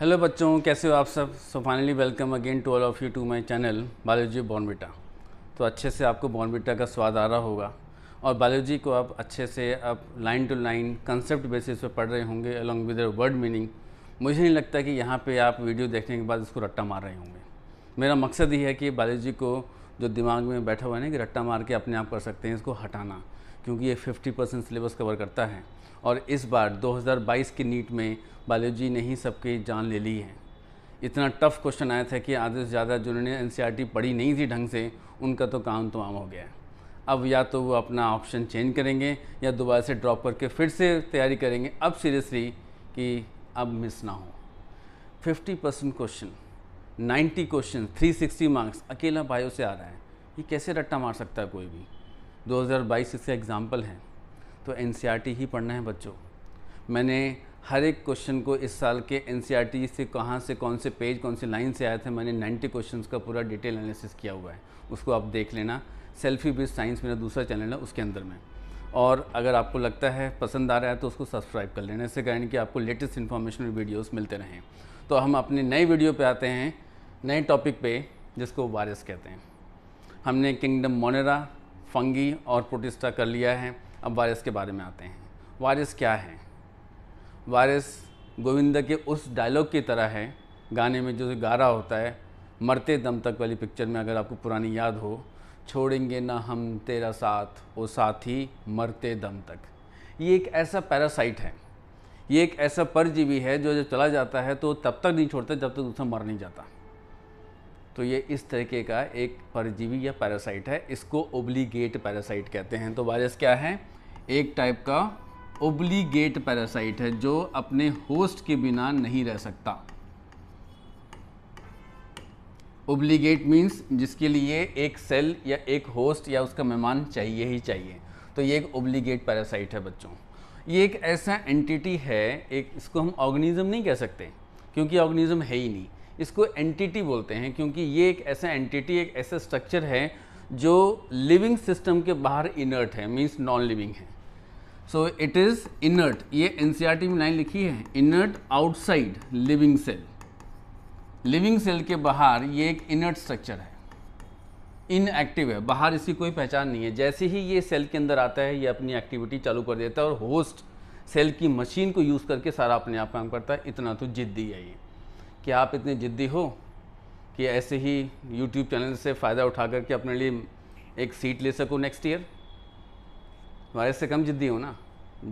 Hello बच्चों कैसे हो आप सब so finally welcome again to all of you to my channel biology Bournvita तो अच्छे से आपको बॉर्नबिटा का स्वाद आ रहा होगा और बायोलॉजी को आप अच्छे से आप line to line concept basis पे पढ़ रहे होंगे अलॉन्ग विद वर्ड मीनिंग मुझे नहीं लगता कि यहाँ पर आप वीडियो देखने के बाद इसको रट्टा मार रहे होंगे मेरा मकसद ये है कि बायोलॉजी को जो दिमाग में बैठा हुआ है ना कि रट्टा मार के अपने आप कर सकते हैं इसको हटाना क्योंकि ये फिफ्टी सिलेबस कवर करता है और इस बार 2022 की नीट में बायोलॉजी ने ही सबके जान ले ली है इतना टफ क्वेश्चन आया था कि आधे से ज़्यादा जिन्होंने एन e पढ़ी नहीं थी ढंग से उनका तो काम तमाम हो गया अब या तो वो अपना ऑप्शन चेंज करेंगे या दोबारा से ड्रॉप करके फिर से तैयारी करेंगे अब सीरियसली कि अब मिस ना हो 50 परसेंट क्वेश्चन 90 क्वेश्चन 360 मार्क्स अकेला बायो से आ रहा है ये कैसे रट्टा मार सकता है कोई भी 2022 इसका एग्ज़ाम्पल है तो एन e ही पढ़ना है बच्चों मैंने हर एक क्वेश्चन को इस साल के एन e से कहाँ से कौन से पेज कौन से लाइन से आया था मैंने 90 क्वेश्चन का पूरा डिटेल एनालिसिस किया हुआ है उसको आप देख लेना सेल्फी विद साइंस मेरा दूसरा चैनल है उसके अंदर में और अगर आपको लगता है पसंद आ रहा है तो उसको सब्सक्राइब कर लेना इससे कारण कि आपको लेटेस्ट और वीडियोज़ मिलते रहें तो हम अपने नए वीडियो पे आते हैं नए टॉपिक पे जिसको वायरस कहते हैं हमने किंगडम मोनेरा फंगी और प्रोटिस्टा कर लिया है अब वारिस के बारे में आते हैं वारिस क्या है वारिस गोविंदा के उस डायलॉग की तरह है गाने में जो गा रहा होता है मरते दम तक वाली पिक्चर में अगर आपको पुरानी याद हो छोड़ेंगे ना हम तेरा साथ वो साथी मरते दम तक ये एक ऐसा पैरासाइट है ये एक ऐसा परजीवी है जो जब चला जाता है तो तब तक नहीं छोड़ता जब तक दूसरा मर नहीं जाता तो ये इस तरीके का एक परजीवी या पैरासाइट है इसको ओब्लीगेट पैरासाइट कहते हैं तो वायरस क्या है एक टाइप का ओब्लीगेट पैरासाइट है जो अपने होस्ट के बिना नहीं रह सकता ओब्लीगेट मीन्स जिसके लिए एक सेल या एक होस्ट या उसका मेहमान चाहिए ही चाहिए तो ये एक ओब्लीगेट पैरासाइट है बच्चों ये एक ऐसा एंटिटी है एक इसको हम ऑर्गेनिज्म नहीं कह सकते क्योंकि ऑर्गेनिज्म है ही नहीं इसको एंटिटी बोलते हैं क्योंकि ये एक ऐसा एंटिटी एक ऐसा स्ट्रक्चर है जो लिविंग सिस्टम के बाहर इनर्ट है मीन्स नॉन लिविंग है सो इट इज़ इनर्ट ये एन e में लाइन लिखी है inert outside living cell living cell के बाहर ये एक इनर्ट स्ट्रक्चर है इनएक्टिव है बाहर इसकी कोई पहचान नहीं है जैसे ही ये सेल के अंदर आता है ये अपनी एक्टिविटी चालू कर देता है और होस्ट सेल की मशीन को यूज़ करके सारा अपने आप काम करता है इतना तो जिद्दी है ये कि आप इतने जिद्दी हो कि ऐसे ही यूट्यूब चैनल से फ़ायदा उठा करके अपने लिए एक सीट ले सको नेक्स्ट ईयर हमारे से कम जिद्दी हो ना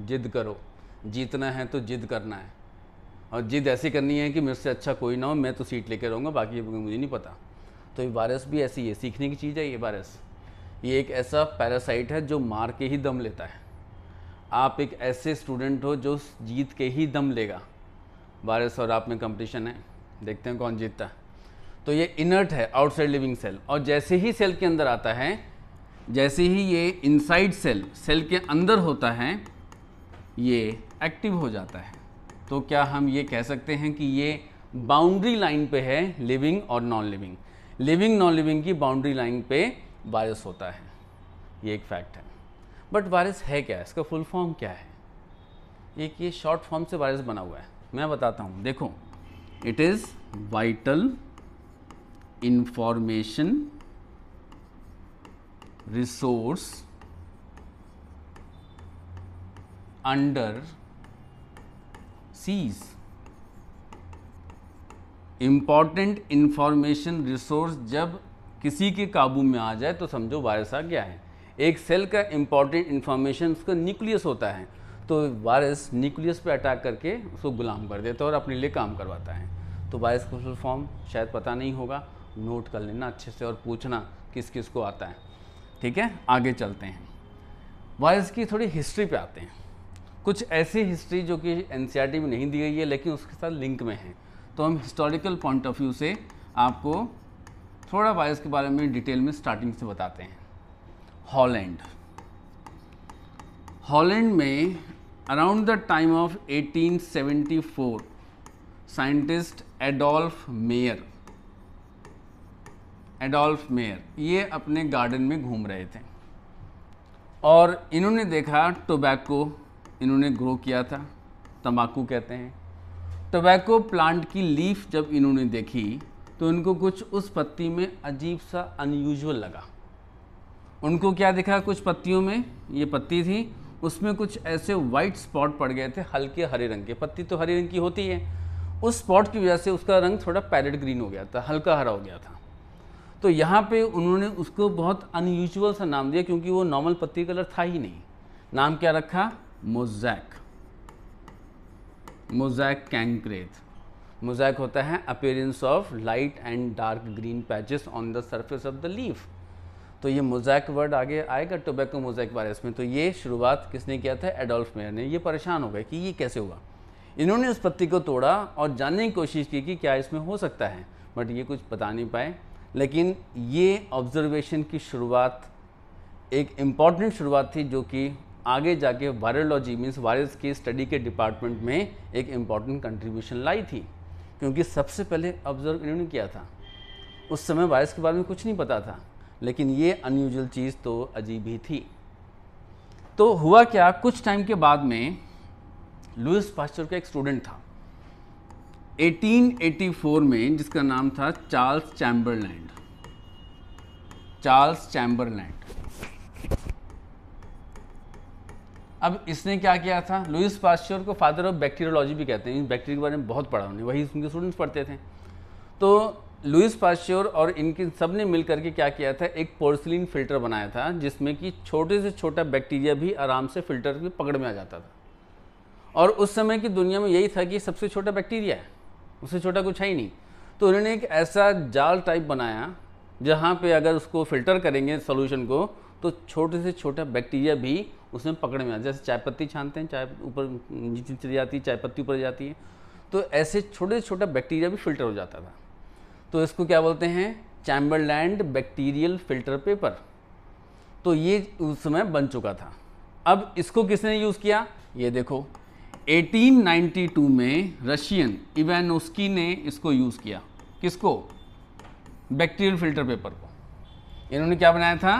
जिद करो जीतना है तो जिद करना है और जिद ऐसी करनी है कि मेरे से अच्छा कोई ना हो मैं तो सीट लेकर रहूँगा बाकी मुझे नहीं पता तो ये वायरस भी ऐसी है सीखने की चीज़ है ये वायरस ये एक ऐसा पैरासाइट है जो मार के ही दम लेता है आप एक ऐसे स्टूडेंट हो जो जीत के ही दम लेगा वायरस और आप में कंपटीशन है देखते हैं कौन जीतता है तो ये इनर्ट है आउटसाइड लिविंग सेल और जैसे ही सेल के अंदर आता है जैसे ही ये इनसाइड सेल सेल के अंदर होता है ये एक्टिव हो जाता है तो क्या हम ये कह सकते हैं कि ये बाउंड्री लाइन पे है लिविंग और non living living non living की बाउंड्री लाइन पे वायरस होता है ये एक फैक्ट है बट वायरस है क्या इसका फुल फॉर्म क्या है एक ये शॉर्ट फॉर्म से वायरस बना हुआ है मैं बताता हूँ देखो it is vital information resource under seas important information resource जब किसी के काबू में आ जाए तो समझो वायरस आ गया है एक सेल का इंपॉर्टेंट इंफॉर्मेशन उसका न्यूक्लियस होता है तो वायरस न्यूक्लियस पे अटैक करके उसको गुलाम कर देता है और अपने लिए काम करवाता है तो वायरस का फुल फॉर्म शायद पता नहीं होगा नोट कर लेना अच्छे से और पूछना किस किस को आता है ठीक है आगे चलते हैं वायरस की थोड़ी हिस्ट्री पे आते हैं कुछ ऐसी हिस्ट्री जो कि एन e में नहीं दी गई है लेकिन उसके साथ लिंक में है तो हम हिस्टोरिकल पॉइंट ऑफ व्यू से आपको थोड़ा वायरस के बारे में डिटेल में स्टार्टिंग से बताते हैं हॉलैंड हॉलैंड में around the time of 1874 scientist Adolf Mayer Adolf Mayer ये अपने गार्डन में घूम रहे थे और इन्होंने देखा टोबैको इन्होंने ग्रो किया था तंबाकू कहते हैं टोबैको प्लांट की लीफ जब इन्होंने देखी तो इनको कुछ उस पत्ती में अजीब सा अनयूजल लगा उनको क्या दिखा कुछ पत्तियों में ये पत्ती थी उसमें कुछ ऐसे वाइट स्पॉट पड़ गए थे हल्के हरे रंग के पत्ती तो हरे रंग की होती है उस स्पॉट की वजह से उसका रंग थोड़ा पैरेट ग्रीन हो गया था हल्का हरा हो गया था तो यहाँ पे उन्होंने उसको बहुत अनयूजल सा नाम दिया क्योंकि वो नॉर्मल पत्ती कलर था ही नहीं नाम क्या रखा मोजैक मोजैक कैंक्रेथ मोजैक होता है appearance of light and dark green patches on the surface of the leaf तो ये मोजैक वर्ड आगे आएगा टोबैको मोजैक बारे में तो ये शुरुआत किसने किया था एडोल्फ मेयर ने ये परेशान हो गए कि ये कैसे हुआ इन्होंने उस पत्ती को तोड़ा और जानने की कोशिश की कि क्या इसमें हो सकता है बट ये कुछ बता नहीं पाए लेकिन ये ऑब्जर्वेशन की शुरुआत एक इम्पॉर्टेंट शुरुआत थी जो कि आगे जाके वायरोलॉजी मीन्स वायरस की स्टडी के डिपार्टमेंट में एक इम्पॉर्टेंट कंट्रीब्यूशन लाई थी क्योंकि सबसे पहले ऑब्जर्व इन्होंने किया था उस समय वायरस के बारे में कुछ नहीं पता था लेकिन ये अनयूजल चीज़ तो अजीब ही थी तो हुआ क्या कुछ टाइम के बाद में लुइस पास्चर का एक स्टूडेंट था 1884 में जिसका नाम था चार्ल्स चैम्बरलैंड चार्ल्स चैम्बरलैंड अब इसने क्या किया था लुइस पास्चर को फादर ऑफ बैक्टीरियोलॉजी भी कहते हैं बैक्टीरिया के बारे में बहुत पढ़ा उन्होंने वही उनके स्टूडेंट्स पढ़ते थे तो लुइस पास्चर और इनके सब ने मिल करके क्या किया था एक पोर्सलिन फिल्टर बनाया था जिसमें कि छोटे से छोटा बैक्टीरिया भी आराम से फिल्टर की पकड़ में आ जाता था और उस समय की दुनिया में यही था कि सबसे छोटा बैक्टीरिया है उससे छोटा कुछ है ही नहीं तो उन्होंने एक ऐसा जाल टाइप बनाया जहाँ पे अगर उसको फिल्टर करेंगे सोल्यूशन को तो छोटे से छोटा बैक्टीरिया भी उसमें पकड़ में आता है जैसे चाय पत्ती छानते हैं चाय ऊपर नीचे चली जाती है चाय पत्ती ऊपर जाती है तो ऐसे छोटे से छोटा बैक्टीरिया भी फिल्टर हो जाता था तो इसको क्या बोलते हैं चैम्बरलैंड बैक्टीरियल फिल्टर पेपर तो ये उस समय बन चुका था अब इसको किसने यूज़ किया ये देखो 1892 में रशियन इवेनोस्की ने इसको यूज़ किया किसको बैक्टीरियल फिल्टर पेपर को इन्होंने क्या बनाया था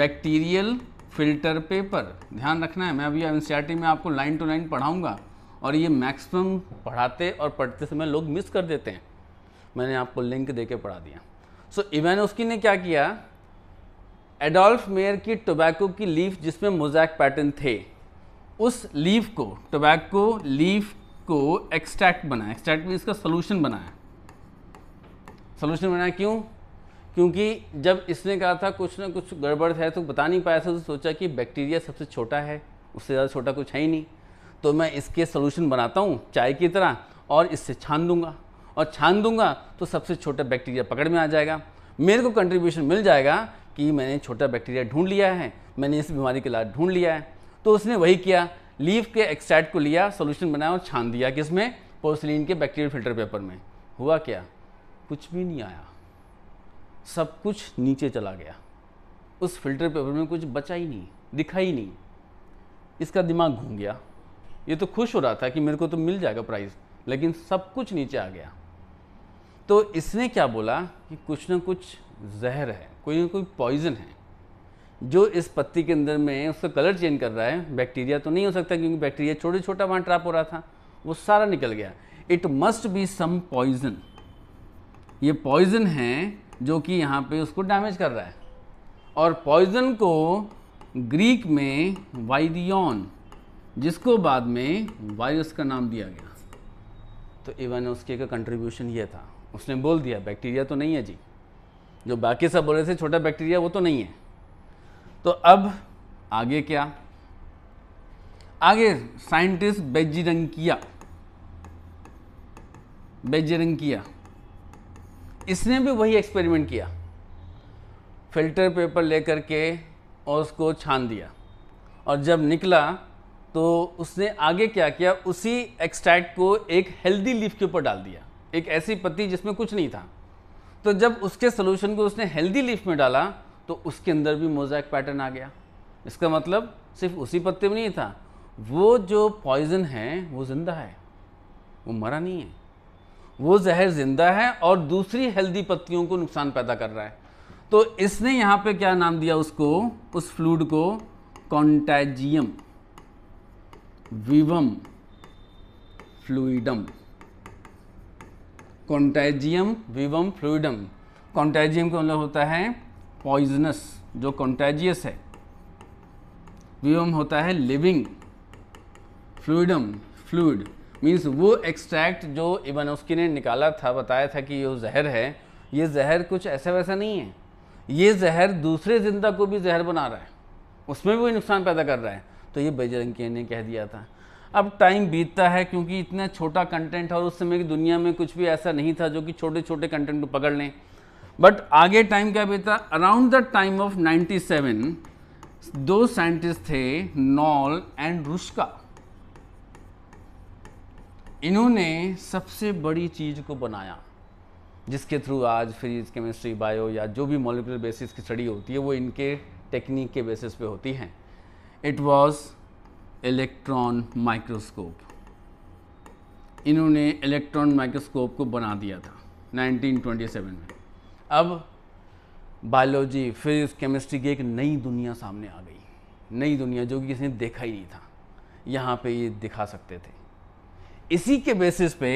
बैक्टीरियल फिल्टर पेपर ध्यान रखना है मैं अभी एन में आपको लाइन टू लाइन पढ़ाऊँगा और ये मैक्सिमम पढ़ाते और पढ़ते समय लोग मिस कर देते हैं मैंने आपको लिंक दे के पढ़ा दिया सो so, इवेनोस्की ने क्या किया एडोल्फ मेयर की टोबैको की लीफ जिसमें मोजैक पैटर्न थे उस लीफ को टोबैको लीफ को एक्सट्रैक्ट बनाया एक्सट्रैक्ट मीन इसका सोल्यूशन बनाया सोल्यूशन बनाया क्यों क्योंकि जब इसने कहा था कुछ ना कुछ गड़बड़ है तो बता नहीं पाया था तो सोचा कि बैक्टीरिया सबसे छोटा है उससे ज़्यादा छोटा कुछ है ही नहीं तो मैं इसके सोल्यूशन बनाता हूँ चाय की तरह और इससे छान दूंगा और छान दूंगा तो सबसे छोटा बैक्टीरिया पकड़ में आ जाएगा मेरे को कंट्रीब्यूशन मिल जाएगा कि मैंने छोटा बैक्टीरिया ढूंढ लिया है मैंने इस बीमारी के इलाज ढूंढ लिया है तो उसने वही किया लीफ के एक्सट्रैक्ट को लिया सोल्यूशन बनाया और छान दिया किसमें पोस्लिन के बैक्टीरियल फिल्टर पेपर में हुआ क्या कुछ भी नहीं आया सब कुछ नीचे चला गया उस फिल्टर पेपर में कुछ बचा ही नहीं दिखा ही नहीं इसका दिमाग घूम गया ये तो खुश हो रहा था कि मेरे को तो मिल जाएगा प्राइज़ लेकिन सब कुछ नीचे आ गया तो इसने क्या बोला कि कुछ ना कुछ जहर है कोई ना कोई पॉइजन है जो इस पत्ती के अंदर में उसका कलर चेंज कर रहा है बैक्टीरिया तो नहीं हो सकता क्योंकि बैक्टीरिया छोटे छोटा वहाँ ट्रैप हो रहा था वो सारा निकल गया it must be some poison ये पॉइजन है जो कि यहाँ पे उसको डैमेज कर रहा है और पॉइजन को ग्रीक में वायरियन जिसको बाद में वायरस का नाम दिया गया तो इवन उसके का कंट्रीब्यूशन ये था उसने बोल दिया बैक्टीरिया तो नहीं है जी जो बाकी सब बोल रहे थे छोटा बैक्टीरिया वो तो नहीं है तो अब आगे क्या आगे साइंटिस्ट बेजिरंकिया बेजिरंकिया इसने भी वही एक्सपेरिमेंट किया फिल्टर पेपर लेकर के और उसको छान दिया और जब निकला तो उसने आगे क्या किया उसी एक्सट्रैक्ट को एक हेल्दी लीफ के ऊपर डाल दिया एक ऐसी पत्ती जिसमें कुछ नहीं था तो जब उसके सोल्यूशन को उसने हेल्दी लीफ में डाला तो उसके अंदर भी मोजाइक पैटर्न आ गया इसका मतलब सिर्फ उसी पत्ते में नहीं था वो जो पॉइजन है वो ज़िंदा है वो मरा नहीं है वो जहर ज़िंदा है और दूसरी हेल्दी पत्तियों को नुकसान पैदा कर रहा है तो इसने यहाँ पे क्या नाम दिया उसको उस फ्लूड को कॉन्टैजियम विवम फ्लूडम कॉन्टैजियम विवम फ्लूडम कॉन्टैजियम का मतलब होता है पॉइजनस जो कॉन्टेजियस है व्यूम होता है लिविंग फ्लूडम फ्लूड मीन्स वो एक्सट्रैक्ट जो इवानोस्की ने निकाला था बताया था कि ये जहर है ये जहर कुछ ऐसा वैसा नहीं है ये जहर दूसरे जिंदा को भी जहर बना रहा है उसमें भी वो नुकसान पैदा कर रहा है तो ये बजरंग ने कह दिया था अब टाइम बीतता है क्योंकि इतना छोटा कंटेंट और उस समय की दुनिया में कुछ भी ऐसा नहीं था जो कि छोटे छोटे कंटेंट को पकड़ लें बट आगे टाइम क्या बीता अराउंड द टाइम ऑफ 97 दो साइंटिस्ट थे नॉल एंड रुस्का इन्होंने सबसे बड़ी चीज़ को बनाया जिसके थ्रू आज फिजिक्स केमिस्ट्री बायो या जो भी मॉलिकुलर बेसिस की स्टडी होती है वो इनके टेक्निक के बेसिस पे होती हैं इट वॉज इलेक्ट्रॉन माइक्रोस्कोप इन्होंने इलेक्ट्रॉन माइक्रोस्कोप को बना दिया था 1927 में अब बायोलॉजी फिजिक्स केमिस्ट्री की एक नई दुनिया सामने आ गई नई दुनिया जो कि किसी ने देखा ही नहीं था यहाँ पे ये दिखा सकते थे इसी के बेसिस पे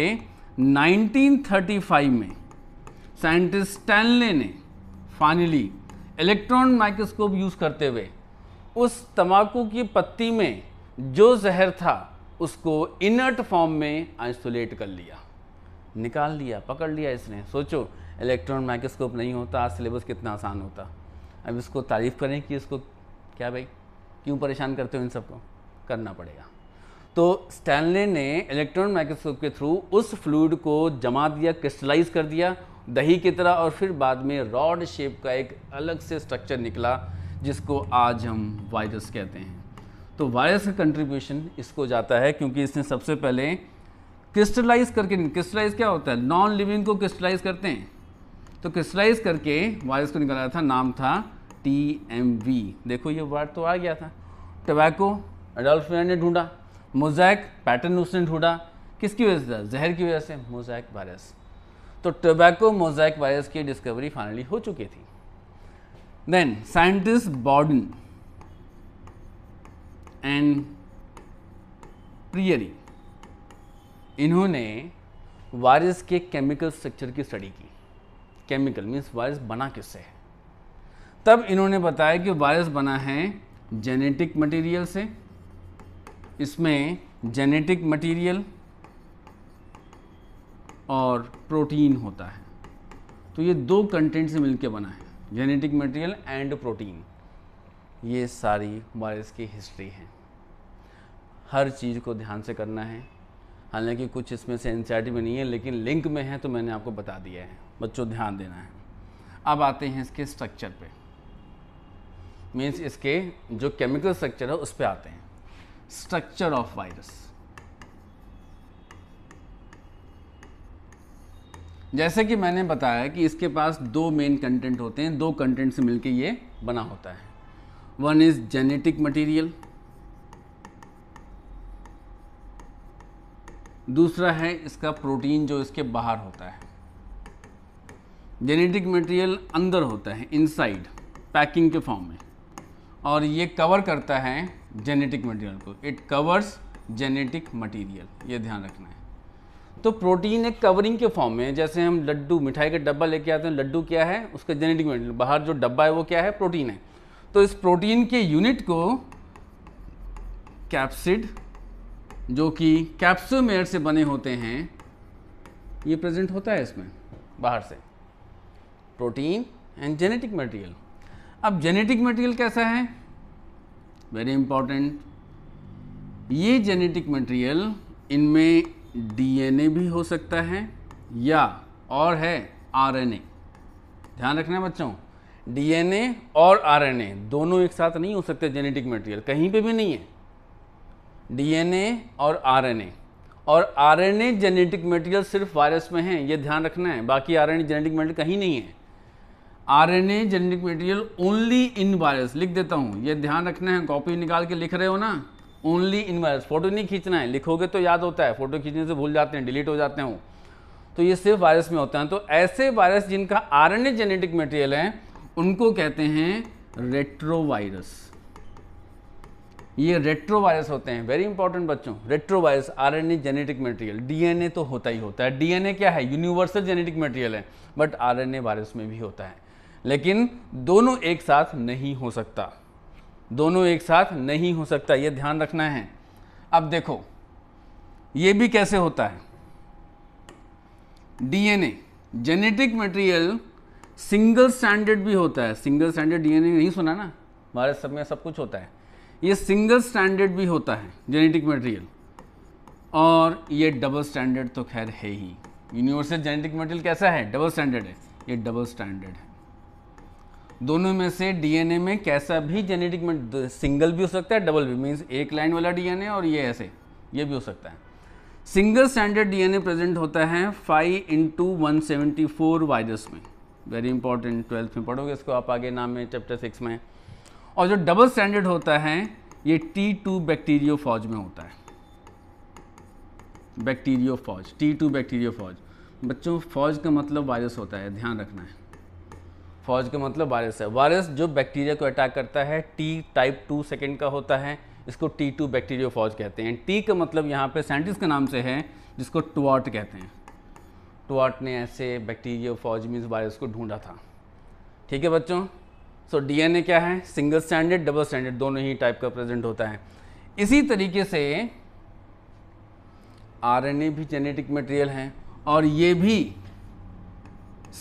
1935 में साइंटिस्ट स्टैनले ने फाइनली इलेक्ट्रॉन माइक्रोस्कोप यूज़ करते हुए उस तम्बाकू की पत्ती में जो जहर था उसको इनर्ट फॉर्म में आइसोलेट कर लिया निकाल लिया पकड़ लिया इसने सोचो इलेक्ट्रॉन माइक्रोस्कोप नहीं होता आज सिलेबस कितना आसान होता अब इसको तारीफ़ करें कि इसको क्या भाई क्यों परेशान करते हो इन सबको करना पड़ेगा तो स्टैनले ने इलेक्ट्रॉन माइक्रोस्कोप के थ्रू उस फ्लूड को जमा दिया क्रिस्टलाइज कर दिया दही की तरह और फिर बाद में रॉड शेप का एक अलग से स्ट्रक्चर निकला जिसको आज हम वायरस कहते हैं तो वायरस का कंट्रीब्यूशन इसको जाता है क्योंकि इसने सबसे पहले क्रिस्टलाइज करके क्रिस्टलाइज क्या होता है नॉन लिविंग को क्रिस्टलाइज करते हैं तो क्रिस्टलाइज करके वायरस को निकाला था नाम था टी एम वी देखो ये वर्ड तो आ गया था टबैको एडोल्फ ने ढूंढा मोजैक पैटर्न उसने ढूंढा किसकी वजह से जहर की वजह से मोजैक वायरस तो टोबैको मोजैक वायरस की डिस्कवरी फाइनली हो चुकी थी then scientist Bawden and Pirie इन्होंने वायरस के केमिकल स्ट्रक्चर की स्टडी की केमिकल मीन्स वायरस बना किससे है तब इन्होंने बताया कि वायरस बना है जेनेटिक मटेरियल से इसमें जेनेटिक मटेरियल और प्रोटीन होता है तो ये दो कंटेंट से मिलकर बना है जेनेटिक मटेरियल एंड प्रोटीन ये सारी वायरस की हिस्ट्री है हर चीज़ को ध्यान से करना है हालांकि कुछ इसमें से एन में नहीं है लेकिन लिंक में है तो मैंने आपको बता दिया है बच्चों ध्यान देना है अब आते हैं इसके स्ट्रक्चर पे मींस इसके जो केमिकल स्ट्रक्चर है उस पर आते हैं स्ट्रक्चर ऑफ वायरस जैसे कि मैंने बताया कि इसके पास दो मेन कंटेंट होते हैं दो कंटेंट से मिलकर ये बना होता है वन इज़ जेनेटिक मटीरियल दूसरा है इसका प्रोटीन जो इसके बाहर होता है जेनेटिक मटेरियल अंदर होता है इनसाइड पैकिंग के फॉर्म में और ये कवर करता है जेनेटिक मटेरियल को इट कवर्स जेनेटिक मटेरियल ये ध्यान रखना है तो प्रोटीन एक कवरिंग के फॉर्म में जैसे हम लड्डू मिठाई का डब्बा लेके आते हैं लड्डू क्या है उसका जेनेटिक मटेरियल बाहर जो डब्बा है वो क्या है प्रोटीन है तो इस प्रोटीन के यूनिट को कैप्सिड जो कि कैप्सूमेयर से बने होते हैं ये प्रेजेंट होता है इसमें बाहर से प्रोटीन एंड जेनेटिक मटेरियल अब जेनेटिक मटेरियल कैसा है वेरी इंपॉर्टेंट ये जेनेटिक मटेरियल इनमें डीएनए भी हो सकता है या और है आरएनए ध्यान रखना बच्चों डीएनए और आरएनए दोनों एक साथ नहीं हो सकते जेनेटिक मटेरियल कहीं पे भी नहीं है डीएनए और आरएनए और आरएनए जेनेटिक मटेरियल सिर्फ वायरस में है ये ध्यान रखना है बाकी आरएनए जेनेटिक मटेरियल कहीं नहीं है RNA genetic material only in virus लिख देता हूँ ये ध्यान रखना है कॉपी निकाल के लिख रहे हो ना ओनली इन वायरस फोटो नहीं खींचना है लिखोगे तो याद होता है फोटो खींचने से भूल जाते हैं डिलीट हो जाते हैं वो तो ये सिर्फ वायरस में होता है तो ऐसे वायरस जिनका आर जेनेटिक मटेरियल है उनको कहते हैं रेट्रोवायरस ये रेट्रो वायरस होते हैं वेरी इंपॉर्टेंट बच्चों retro virus R N A genetic material DNA तो होता ही होता है डीएनए क्या है यूनिवर्सल जेनेटिक मटेरियल है but R N A virus में भी होता है लेकिन दोनों एक साथ नहीं हो सकता दोनों एक साथ नहीं हो सकता ये ध्यान रखना है अब देखो ये भी कैसे होता है DNA genetic material single standard भी होता है सिंगल स्टैंडर्ड डीएनए नहीं सुना ना वायरस सब में सब कुछ होता है ये सिंगल स्टैंडर्ड भी होता है जेनेटिक मटेरियल और ये डबल स्टैंडर्ड तो खैर है ही यूनिवर्सल जेनेटिक मटेरियल कैसा है डबल स्टैंडर्ड है ये डबल स्टैंडर्ड है दोनों में से डीएनए में कैसा भी जेनेटिक सिंगल भी हो सकता है डबल भी मीन्स एक लाइन वाला डीएनए और ये ऐसे ये भी हो सकता है सिंगल स्टैंडर्ड डीएनए प्रेजेंट होता है five into one seventy four virus में वेरी इंपॉर्टेंट ट्वेल्थ में पढ़ोगे इसको आप आगे नाम में चैप्टर सिक्स में और जो डबल स्टैंडर्ड होता है ये टी टू बैक्टीरियो फौज में होता है बैक्टीरियो फौज टी टू बैक्टीरियो फौज बच्चों फौज का मतलब वायरस होता है ध्यान रखना है फौज का मतलब वायरस है वायरस जो बैक्टीरिया को अटैक करता है टी टाइप टू सेकेंड का होता है इसको टी टू बैक्टीरियो फौज कहते हैं टी का मतलब यहाँ पे साइंटिस्ट के नाम से है जिसको टुआट कहते हैं टुआट ने ऐसे बैक्टीरियो फौज मीन्स वायरस को ढूंढा था ठीक है बच्चों सो डीएनए क्या है सिंगल स्टैंडर्ड डबल स्टैंडर्ड दोनों ही टाइप का प्रेजेंट होता है इसी तरीके से आरएनए भी जेनेटिक मटेरियल है और ये भी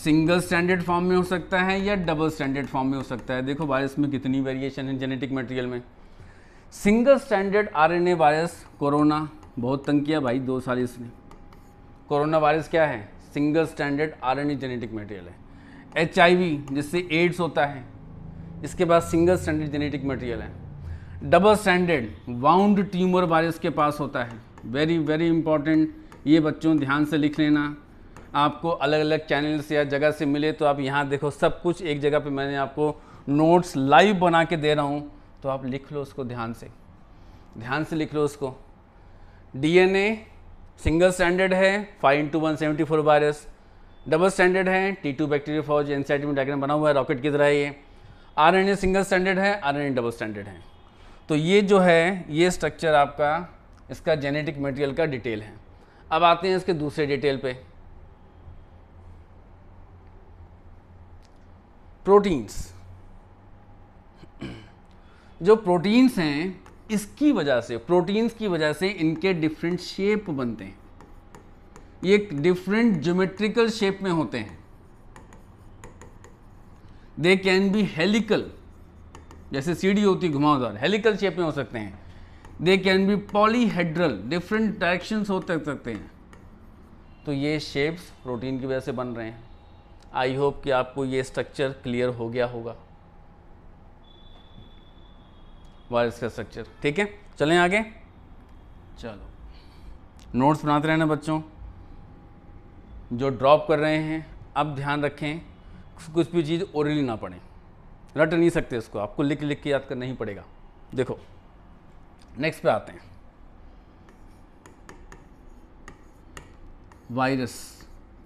सिंगल स्टैंडर्ड फॉर्म में हो सकता है या डबल स्टैंडर्ड फॉर्म में हो सकता है देखो वायरस में कितनी वेरिएशन है जेनेटिक मटेरियल में single standard RNA virus corona बहुत तंग किया भाई दो साल इसने कोरोना वायरस क्या है single standard RNA genetic material है एच जिससे एड्स होता है इसके पास सिंगल स्टैंडर्ड जेनेटिक मटेरियल है double standard wound tumour virus के पास होता है वेरी वेरी इंपॉर्टेंट ये बच्चों ध्यान से लिख लेना आपको अलग अलग चैनल्स या जगह से मिले तो आप यहाँ देखो सब कुछ एक जगह पे मैंने आपको नोट्स लाइव बना के दे रहा हूँ तो आप लिख लो उसको ध्यान से ध्यान से लिख लो उसको डीएनए सिंगल स्टैंडर्ड है five into one seventy four virus double standard है T two bacteriophage NCERT में डायग्राम बना हुआ है रॉकेट की तरह ये आर सिंगल स्टैंडर्ड है आर डबल स्टैंडर्ड है तो ये जो है ये स्ट्रक्चर आपका इसका जेनेटिक मटेरियल का डिटेल है अब आते हैं इसके दूसरे डिटेल पे प्रोटीन्स जो प्रोटीन्स हैं इसकी वजह से प्रोटीन्स की वजह से इनके डिफरेंट शेप बनते हैं ये डिफरेंट ज्योमेट्रिकल शेप में होते हैं दे कैन बी हेलिकल जैसे सीढ़ी होती है घुमावदार हेलिकल शेप में हो सकते हैं they can be polyhedral different direction हो सकते हैं तो ये शेप्स प्रोटीन की वजह से बन रहे हैं आई होप कि आपको ये स्ट्रक्चर क्लियर हो गया होगा वायरस का स्ट्रक्चर ठीक है चलें आगे चलो नोट्स बनाते रहना बच्चों जो ड्रॉप कर रहे हैं अब ध्यान रखें कुछ भी चीज़ ओरली ना पढ़ें रट नहीं सकते इसको आपको लिख लिख के याद करना ही पड़ेगा देखो नेक्स्ट पे आते हैं वायरस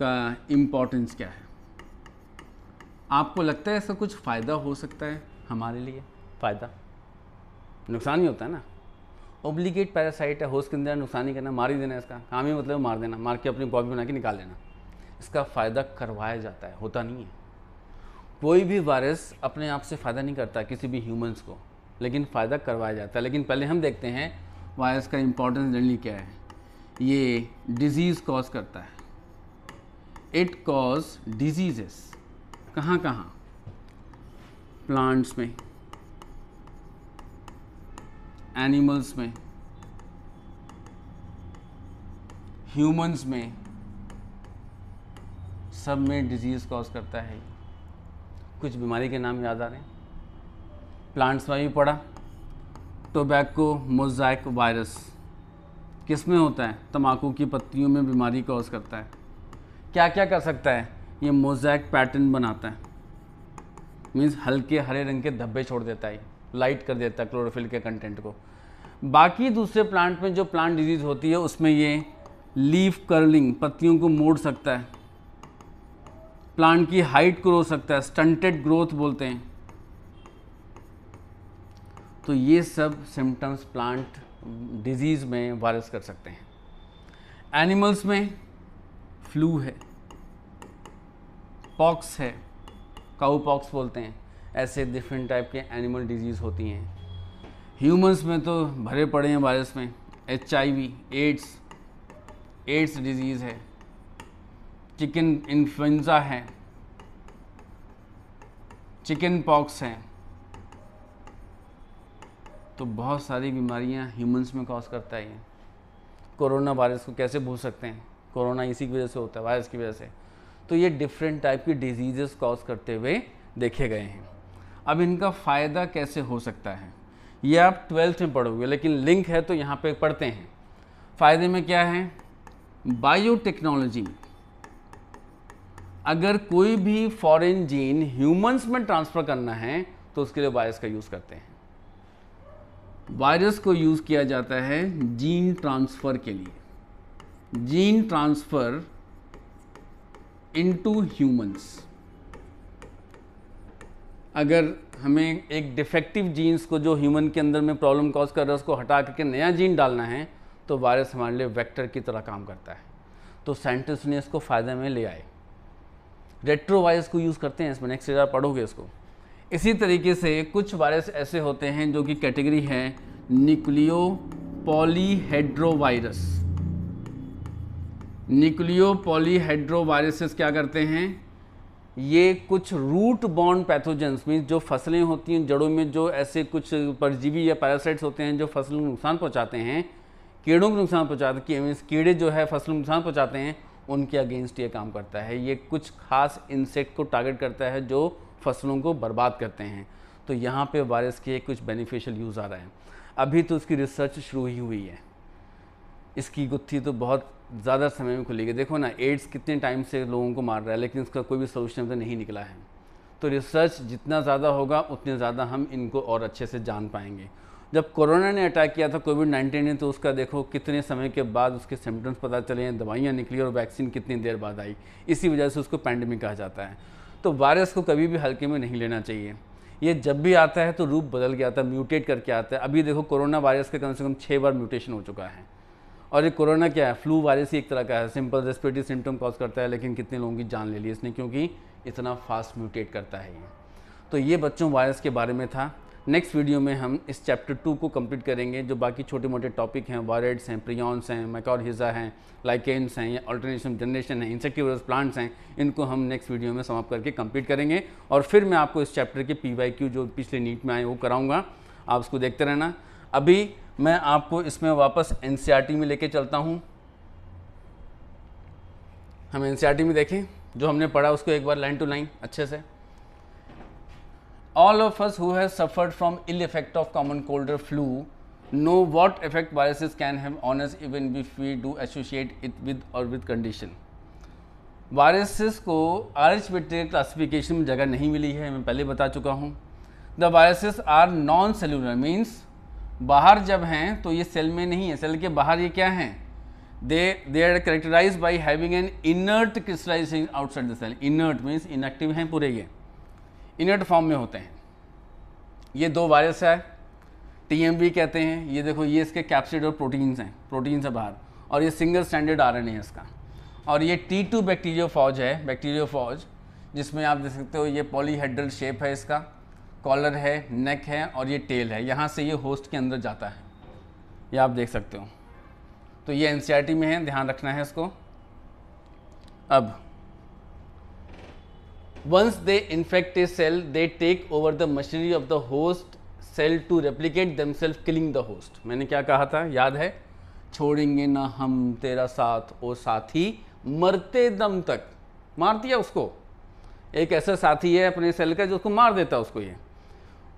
का इम्पोर्टेंस क्या है आपको लगता है ऐसा कुछ फ़ायदा हो सकता है हमारे लिए फ़ायदा नुकसान ही होता है ना ओब्लिगेट पैरासाइट है होस्ट के अंदर नुकसान ही करना मार ही देना इसका काम हाँ, ही मतलब मार देना मार के अपनी बॉबी बना के निकाल लेना इसका फ़ायदा करवाया जाता है होता नहीं है कोई भी वायरस अपने आप से फ़ायदा नहीं करता किसी भी ह्यूमंस को लेकिन फ़ायदा करवाया जाता है लेकिन पहले हम देखते हैं वायरस का इम्पोर्टेंस जनरली क्या है ये डिज़ीज़ कॉज करता है इट कॉज डिजीजेस कहाँ कहाँ प्लांट्स में एनिमल्स में ह्यूमंस में सब में डिजीज़ कॉज करता है कुछ बीमारी के नाम याद आ रहे हैं प्लांट्स में भी पड़ा टोबैको मोजाइक वायरस किस में होता है तम्बाकू की पत्तियों में बीमारी कॉज करता है क्या क्या कर सकता है ये मोजैक पैटर्न बनाता है मीन्स हल्के हरे रंग के धब्बे छोड़ देता है लाइट कर देता है क्लोरोफिल के कंटेंट को बाकी दूसरे प्लांट में जो प्लांट डिजीज़ होती है उसमें ये लीफ कर्लिंग पत्तियों को मोड़ सकता है प्लांट की हाइट को रो सकता है स्टंटेड ग्रोथ बोलते हैं तो ये सब सिम्टम्स प्लांट डिजीज़ में वायरस कर सकते हैं एनिमल्स में फ्लू है पॉक्स है काऊ पॉक्स बोलते हैं ऐसे डिफरेंट टाइप के एनिमल डिजीज़ होती हैं ह्यूमंस में तो भरे पड़े हैं वायरस में H I V AIDS AIDS disease है चिकन इन्फ्लुंजा है चिकन पॉक्स हैं तो बहुत सारी बीमारियां ह्यूमंस में कॉज करता है ये कोरोना वायरस को कैसे भूल सकते हैं कोरोना इसी की वजह से होता है वायरस की वजह से तो ये डिफरेंट टाइप की डिजीजेस कॉज करते हुए देखे गए हैं अब इनका फ़ायदा कैसे हो सकता है ये आप ट्वेल्थ में पढ़ोगे लेकिन लिंक है तो यहाँ पे पढ़ते हैं फ़ायदे में क्या है बायोटेक्नोलॉजी अगर कोई भी फॉरेन जीन ह्यूमंस में ट्रांसफ़र करना है तो उसके लिए वायरस का यूज़ करते हैं वायरस को यूज़ किया जाता है जीन ट्रांसफ़र के लिए जीन ट्रांसफ़र इनटू ह्यूमंस अगर हमें एक डिफेक्टिव जीन्स को जो ह्यूमन के अंदर में प्रॉब्लम कॉज कर रहा है उसको हटा करके नया जीन डालना है तो वायरस हमारे लिए वेक्टर की तरह काम करता है तो साइंटिस्ट ने इसको फ़ायदे में ले आए रेट्रो वायरस को यूज़ करते हैं इसमें नेक्स्ट ईयर पढ़ोगे इसको इसी तरीके से कुछ वायरस ऐसे होते हैं जो कि कैटेगरी है निक्लियो पॉलीहेड्रोवायरस निक्लियो पॉलीहेड्रोवायरसेस क्या करते हैं ये कुछ रूट बॉन्ड पैथोजेंस मीन जो फसलें होती हैं जड़ों में जो ऐसे कुछ परजीवी या पैरासाइट्स होते हैं जो फसलों को नुकसान पहुंचाते हैं कीड़ों को नुकसान पहुंचाते हैं मीन्स कीड़े जो है फसलों को नुकसान पहुंचाते हैं उनके अगेंस्ट ये काम करता है ये कुछ खास इंसेक्ट को टारगेट करता है जो फसलों को बर्बाद करते हैं तो यहाँ पे वायरस के कुछ बेनिफिशियल यूज़ आ रहे हैं अभी तो उसकी रिसर्च शुरू ही हुई है इसकी गुत्थी तो बहुत ज़्यादा समय में खुलेगी देखो ना एड्स कितने टाइम से लोगों को मार रहा है लेकिन इसका कोई भी सोल्यूशन तो नहीं निकला है तो रिसर्च जितना ज़्यादा होगा उतने ज़्यादा हम इनको और अच्छे से जान पाएंगे जब कोरोना ने अटैक किया था कोविड नाइन्टीन ने तो उसका देखो कितने समय के बाद उसके सिम्टम्स पता चले हैं दवाइयाँ निकली और वैक्सीन कितनी देर बाद आई इसी वजह से उसको पैंडमिक कहा जाता है तो वायरस को कभी भी हल्के में नहीं लेना चाहिए ये जब भी आता है तो रूप बदल के आता है म्यूटेट करके आता है अभी देखो कोरोना वायरस का कम से कम छः बार म्यूटेशन हो चुका है और ये कोरोना क्या है फ्लू वायरस ही एक तरह का है सिंपल रेस्पिरेटरी सिम्टम कॉज करता है लेकिन कितने लोगों की जान ले ली इसने क्योंकि इतना फास्ट म्यूटेट करता है ये तो ये बच्चों वायरस के बारे में था नेक्स्ट वीडियो में हम इस चैप्टर टू को कंप्लीट करेंगे जो बाकी छोटे मोटे टॉपिक हैं वारेड्स हैं प्रियॉन्स हैं मैकॉरहिजा हैं लाइकेंस हैं या अल्टरनेशन जनरेशन है इंसेक्टिवरस प्लांट्स हैं इनको हम नेक्स्ट वीडियो में समाप्त करके कंप्लीट करेंगे और फिर मैं आपको इस चैप्टर के पी जो पिछले नीट में आए वो कराऊँगा आप उसको देखते रहना अभी मैं आपको इसमें वापस एन e में लेके चलता हूँ हम एन e में देखें जो हमने पढ़ा उसको एक बार लाइन टू लाइन अच्छे से all of us who have suffered from ill effect of common cold or flu know what effect viruses can have on us even if we do associate it with or with condition. Viruses को आर्चबेटेड classification में जगह नहीं मिली है मैं पहले बता चुका हूँ the viruses are non cellular means बाहर जब हैं तो ये सेल में नहीं है सेल के बाहर ये क्या हैं they they are characterize by having an inert crystallization outside the cell inert means inactive हैं पूरे ये इनर्ट फॉर्म में होते हैं ये दो वायरस है टी कहते हैं ये देखो ये इसके कैप्सिड और प्रोटीन्स हैं प्रोटीन्स है बाहर और ये सिंगल स्टैंडर्ड आर है इसका और ये टी टू बैक्टीरियो फौज है फौज जिसमें आप देख सकते हो ये पॉलीहेड्रल शेप है इसका कॉलर है नेक है और ये टेल है यहाँ से ये होस्ट के अंदर जाता है ये आप देख सकते हो तो ये एन में है ध्यान रखना है इसको अब Once they infect a cell, they take over the machinery of the host cell to replicate themselves, killing the host. मैंने क्या कहा था याद है छोड़ेंगे ना हम तेरा साथ ओ साथी मरते दम तक मार दिया उसको एक ऐसा साथी है अपने सेल का जो उसको मार देता है उसको ये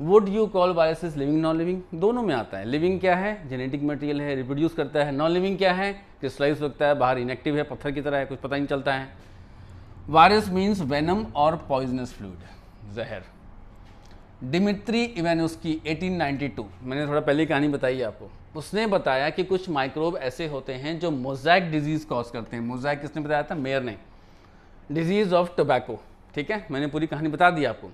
would you call viruses living non living दोनों में आता है लिविंग क्या है जेनेटिक मटेरियल है रिप्रोड्यूस करता है नॉन लिविंग क्या है क्रिस्टलाइज लगता है बाहर इनएक्टिव है पत्थर की तरह है कुछ पता नहीं चलता है वायरस मीन्स वेनम और पॉइजनस फ्लूड जहर डिमित्री इवेनोस्की 1892 मैंने थोड़ा पहले कहानी बताई आपको उसने बताया कि कुछ माइक्रोब ऐसे होते हैं जो मोजैक डिजीज़ कॉज करते हैं मोजैक किसने बताया था मेयर ने डिजीज़ ऑफ टोबैको ठीक है मैंने पूरी कहानी बता दी आपको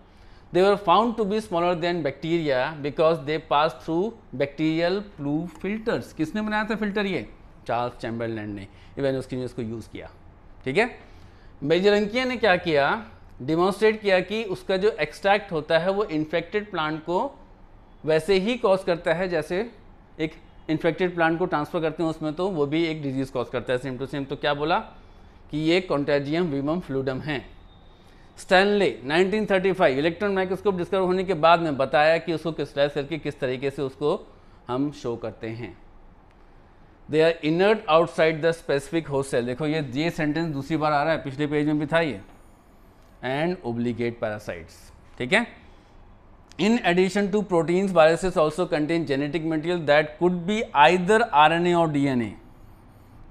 they were found to be smaller than bacteria because they pass through bacterial flu filters किसने बनाया था फिल्टर ये चार्ल्स चैम्बरलैंड ने इवेन ने इसको यूज़ किया ठीक है बेजरंकिया ने क्या किया डिमॉन्स्ट्रेट किया कि उसका जो एक्सट्रैक्ट होता है वो इन्फेक्टेड प्लांट को वैसे ही कॉज करता है जैसे एक इन्फेक्टेड प्लांट को ट्रांसफ़र करते हैं उसमें तो वो भी एक डिजीज़ कॉज करता है सेम टू सेम तो क्या बोला कि ये कॉन्टेजियम विमम फ्लूडम है स्टैनले 1935 इलेक्ट्रॉन माइक्रोस्कोप डिस्कवर होने के बाद में बताया कि उसको क्रिस्टलाइज करके किस तरीके से उसको हम शो करते हैं they are inert outside the specific host cell देखो ये ये सेंटेंस दूसरी बार आ रहा है पिछले पेज में भी था ये एंड ओब्लिगेट पैरासाइट्स ठीक है in addition to proteins viruses also contain genetic material that could be either A or DNA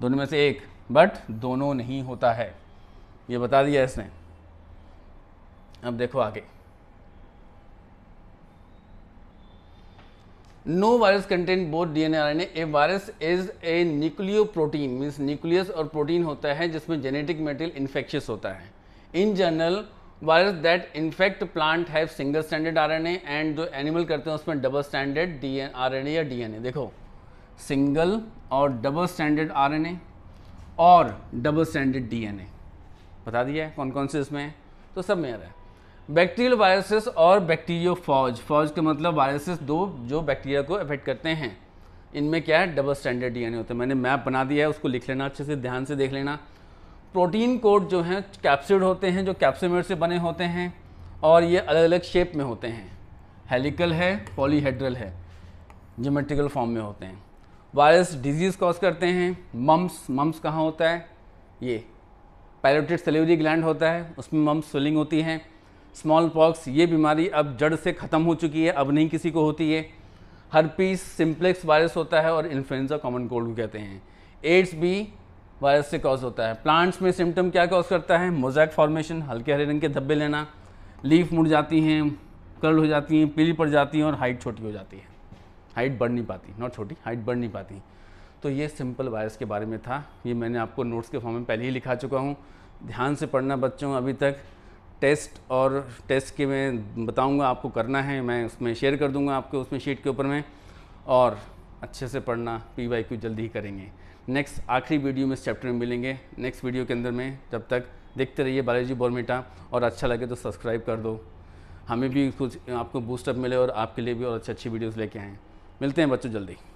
दोनों में से एक बट दोनों नहीं होता है ये बता दिया इसने अब देखो आगे no virus content both A R N A virus is a nucleo protein means nucleus और प्रोटीन होता है जिसमें जेनेटिक मेटेरियल इन्फेक्शियस होता है in general virus that infect plant have single standard RNA and जो एनिमल करते हैं उसमें double standard D R N A या डी एन ए देखो सिंगल और double standard R N A और double standard D N A बता दिया कौन कौन से इसमें है तो सब मेयर है बैक्टीरियल वायरसेस और बैक्टीरियो फौज फौज के मतलब वायरसेस दो जो बैक्टीरिया को इफेक्ट करते हैं इनमें क्या है डबल स्टैंडर्ड डीएनए होते हैं मैंने मैप बना दिया है उसको लिख लेना अच्छे से ध्यान से देख लेना प्रोटीन कोड जो हैं कैप्सिड होते हैं जो कैप्सिमेट से बने होते हैं और ये अलग अलग शेप में होते हैं हेलिकल है पॉलीहेड्रल है जोमेट्रिकल फॉर्म में होते हैं वायरस डिजीज़ कॉज करते हैं मम्स मम्स कहाँ होता है ये पैरोटिड सलेवरी ग्लैंड होता है उसमें मम्स स्वेलिंग होती है स्मॉल पॉक्स ये बीमारी अब जड़ से ख़त्म हो चुकी है अब नहीं किसी को होती है हर पीस सिम्प्लेक्स वायरस होता है और इन्फ्लुएंजा कॉमन कोल्ड भी कहते हैं एड्स भी वायरस से कॉज होता है प्लांट्स में सिम्टम क्या कॉज करता है मोजैक फॉर्मेशन हल्के हरे रंग के धब्बे लेना लीफ मुड़ जाती हैं कर्ल हो जाती हैं पीली पड़ जाती हैं और हाइट छोटी हो जाती है हाइट बढ़ नहीं पाती नॉट छोटी हाइट बढ़ नहीं पाती तो ये सिंपल वायरस के बारे में था ये मैंने आपको नोट्स के फॉर्म में पहले ही लिखा चुका हूँ ध्यान से पढ़ना बच्चों अभी तक टेस्ट और टेस्ट के मैं बताऊंगा आपको करना है मैं उसमें शेयर कर दूंगा आपके उसमें शीट के ऊपर में और अच्छे से पढ़ना पी वाई क्यू जल्दी ही करेंगे नेक्स्ट आखिरी वीडियो में इस चैप्टर में मिलेंगे नेक्स्ट वीडियो के अंदर में जब तक देखते रहिए बालाजी बॉर्मेटा और अच्छा लगे तो सब्सक्राइब कर दो हमें भी कुछ आपको बूस्टअप मिले और आपके लिए भी और अच्छी अच्छी वीडियोज़ लेके आएँ मिलते हैं बच्चों जल्दी